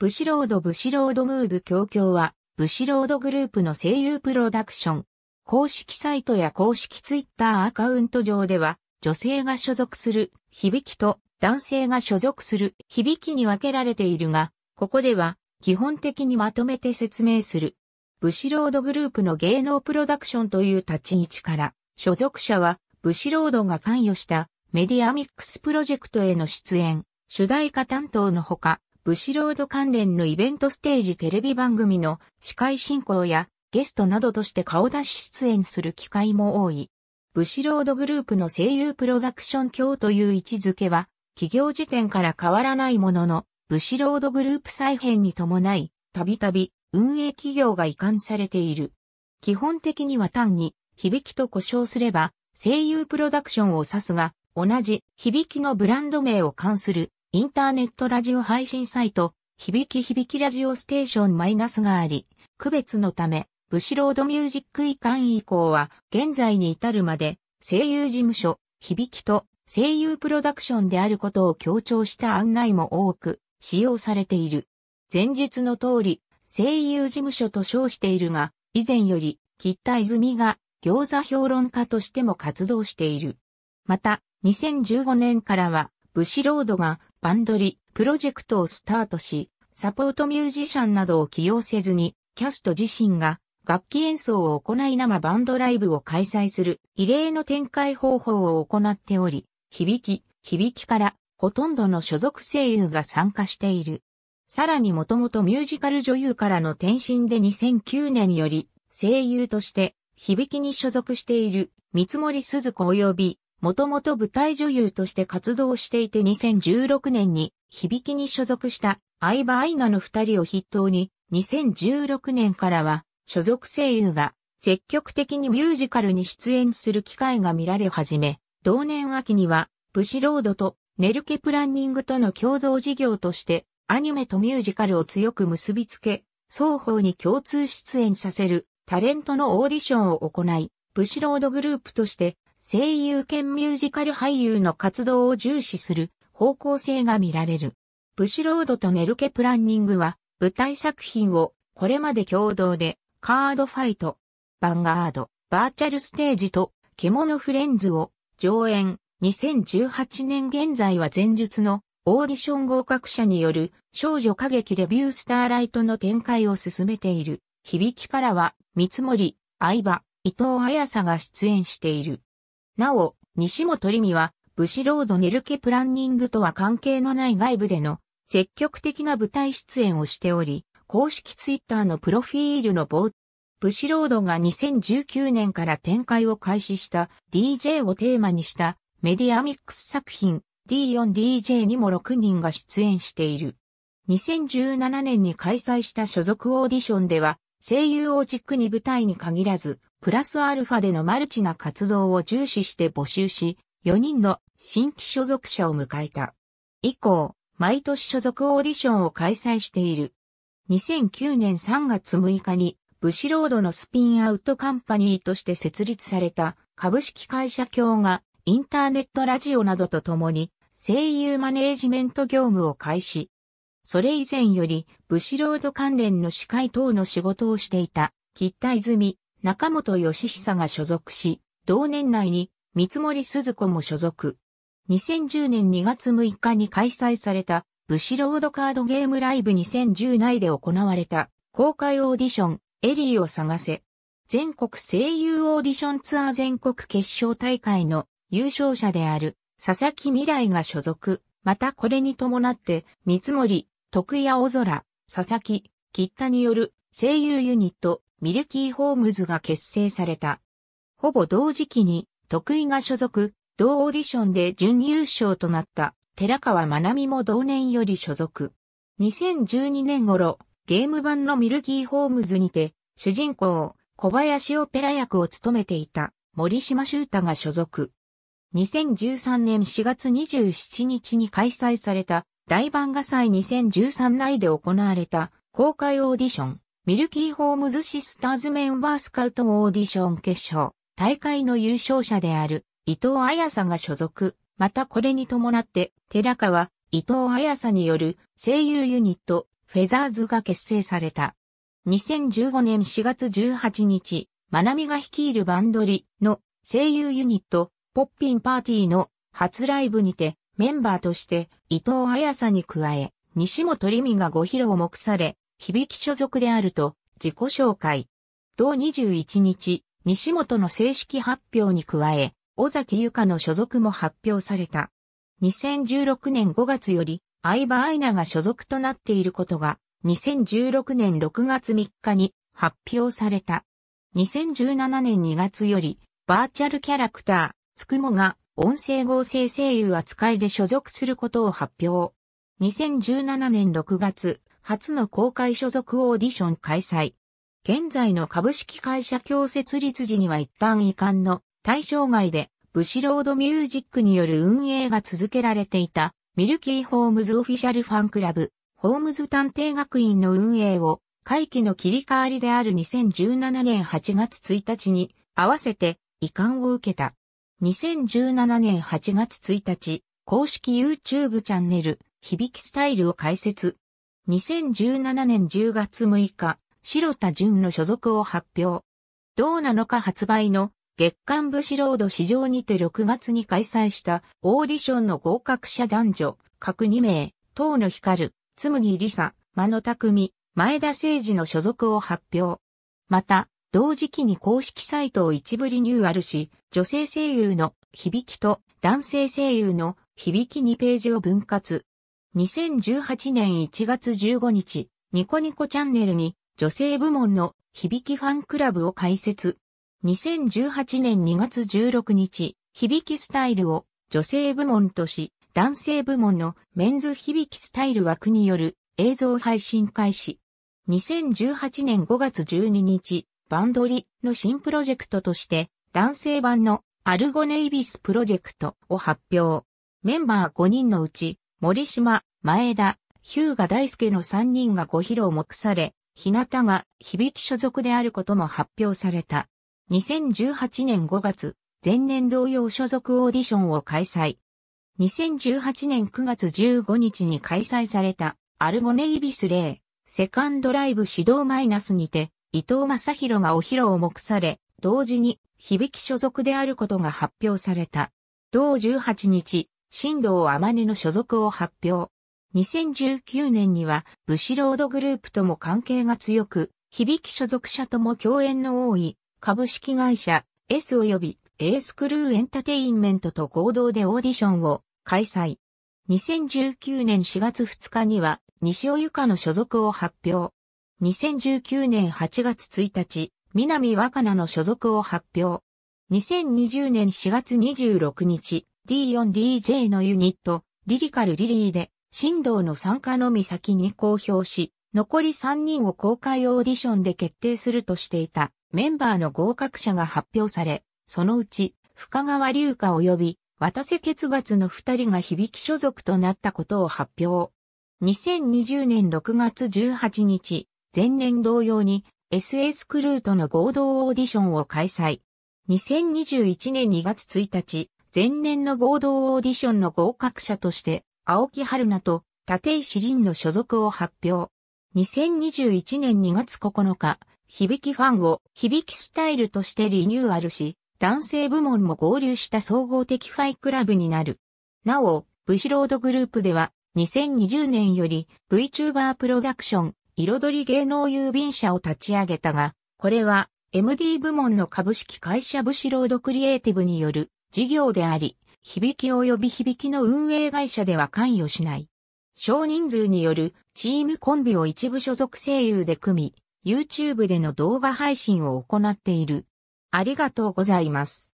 ブシロード・ブシロード・ムーブ協協は、ブシロードグループの声優プロダクション。公式サイトや公式ツイッターアカウント上では、女性が所属する響きと男性が所属する響きに分けられているが、ここでは基本的にまとめて説明する。ブシロードグループの芸能プロダクションという立ち位置から、所属者はブシロードが関与したメディアミックスプロジェクトへの出演、主題歌担当のほか、ブシロード関連のイベントステージテレビ番組の司会進行やゲストなどとして顔出し出演する機会も多い。ブシロードグループの声優プロダクション協という位置づけは、企業時点から変わらないものの、ブシロードグループ再編に伴い、たびたび運営企業が移管されている。基本的には単に、響きと呼称すれば、声優プロダクションを指すが、同じ響きのブランド名を冠するインターネットラジオ配信サイト、響き響きラジオステーションマイナスがあり、区別のため、ブシロードミュージック遺憾以降は、現在に至るまで、声優事務所、響きと声優プロダクションであることを強調した案内も多く使用されている。前述の通り、声優事務所と称しているが、以前より、吉田泉が餃子評論家としても活動している。また、2015年からは、ブシロードがバンドリ、プロジェクトをスタートし、サポートミュージシャンなどを起用せずに、キャスト自身が楽器演奏を行い生バンドライブを開催する異例の展開方法を行っており、響き、響きからほとんどの所属声優が参加している。さらにもともとミュージカル女優からの転身で2009年より声優として響きに所属している三森鈴子及びもともと舞台女優として活動していて2016年に響きに所属した相葉愛菜の二人を筆頭に2016年からは所属声優が積極的にミュージカルに出演する機会が見られ始め、同年秋にはブシロードとネルケプランニングとの共同事業としてアニメとミュージカルを強く結びつけ、双方に共通出演させるタレントのオーディションを行い、ブシロードグループとして声優兼ミュージカル俳優の活動を重視する方向性が見られる。ブシロードとネルケプランニングは舞台作品をこれまで共同でカードファイト、バンガード、バーチャルステージと獣フレンズを上演2018年現在は前述のオーディション合格者による少女歌劇レビュースターライトの展開を進めている。響きからは、三森、相葉、伊藤綾さが出演している。なお、西本リ美は、ブシロードネルケプランニングとは関係のない外部での積極的な舞台出演をしており、公式ツイッターのプロフィールの冒頭、ブシロードが2019年から展開を開始した DJ をテーマにしたメディアミックス作品 D4DJ にも6人が出演している。2017年に開催した所属オーディションでは声優を軸に舞台に限らずプラスアルファでのマルチな活動を重視して募集し、4人の新規所属者を迎えた。以降、毎年所属オーディションを開催している。2009年3月6日に、ブシロードのスピンアウトカンパニーとして設立された株式会社協がインターネットラジオなどとともに声優マネージメント業務を開始。それ以前よりブシロード関連の司会等の仕事をしていた、吉田泉、中本義久が所属し、同年内に三森鈴子も所属。2010年2月6日に開催された、ブシロードカードゲームライブ2010内で行われた、公開オーディション、エリーを探せ。全国声優オーディションツアー全国決勝大会の優勝者である佐々木未来が所属。またこれに伴って、三森、徳谷大空、佐々木、吉田による声優ユニット、ミルキー・ホームズが結成された。ほぼ同時期に、得意が所属、同オーディションで準優勝となった寺川まなみも同年より所属。2012年頃、ゲーム版のミルキーホームズにて、主人公、小林オペラ役を務めていた森島修太が所属。2013年4月27日に開催された大漫画祭2013内で行われた公開オーディション。ミルキーホームズシスターズメンバースカウトオーディション決勝、大会の優勝者である伊藤彩さが所属、またこれに伴って寺川、伊藤彩さによる声優ユニット、フェザーズが結成された。2015年4月18日、まなみが率いるバンドリの声優ユニット、ポッピンパーティーの初ライブにてメンバーとして伊藤彩さに加え、西本里美がご披露目され、響所属であると自己紹介。同21日、西本の正式発表に加え、尾崎由香の所属も発表された。2016年5月より、相葉愛菜が所属となっていることが、2016年6月3日に発表された。2017年2月より、バーチャルキャラクター、つくもが音声合成声優扱いで所属することを発表。2017年6月、初の公開所属オーディション開催。現在の株式会社協設立時には一旦遺憾の対象外で、ブシロードミュージックによる運営が続けられていた、ミルキーホームズオフィシャルファンクラブ、ホームズ探偵学院の運営を、会期の切り替わりである2017年8月1日に、合わせて遺憾を受けた。2017年8月1日、公式 YouTube チャンネル、響きスタイルを開設。2017年10月6日、白田純の所属を発表。同7日発売の月刊武士ロード市場にて6月に開催したオーディションの合格者男女、各2名、東野光、紬りさ、間野匠、前田誠二の所属を発表。また、同時期に公式サイトを一部リニューアルし、女性声優の響きと男性声優の響き2ページを分割。2018年1月15日、ニコニコチャンネルに女性部門の響きファンクラブを開設。2018年2月16日、響きスタイルを女性部門とし、男性部門のメンズ響きスタイル枠による映像配信開始。2018年5月12日、バンドリの新プロジェクトとして男性版のアルゴネイビスプロジェクトを発表。メンバー5人のうち森島、前田、ヒューガ大輔の3人がご披露目され、日向が響き所属であることも発表された。2018年5月、前年同様所属オーディションを開催。2018年9月15日に開催された、アルゴネイビスレイ、セカンドライブ指導マイナスにて、伊藤正宏がお披露を目され、同時に、響き所属であることが発表された。同18日、新道天音の所属を発表。2019年には、ブシロードグループとも関係が強く、響き所属者とも共演の多い、株式会社 S 及び A スクルーエンタテインメントと合同でオーディションを開催。2019年4月2日には、西尾由香の所属を発表。2019年8月1日、南若菜の所属を発表。2020年4月26日、D4DJ のユニット、リリカルリリーで、振動の参加のみ先に公表し、残り3人を公開オーディションで決定するとしていたメンバーの合格者が発表され、そのうち、深川隆歌及び渡瀬結月の二人が響き所属となったことを発表。2020年6月18日、前年同様に SS クルーとの合同オーディションを開催。2021年2月1日、前年の合同オーディションの合格者として、青木春菜と立石凛の所属を発表。2021年2月9日、響きファンを響きスタイルとしてリニューアルし、男性部門も合流した総合的ファイクラブになる。なお、ブシロードグループでは、2020年より VTuber プロダクション、彩り芸能郵便社を立ち上げたが、これは MD 部門の株式会社ブシロードクリエイティブによる事業であり、響き及び響きの運営会社では関与しない。少人数によるチームコンビを一部所属声優で組み、YouTube での動画配信を行っている。ありがとうございます。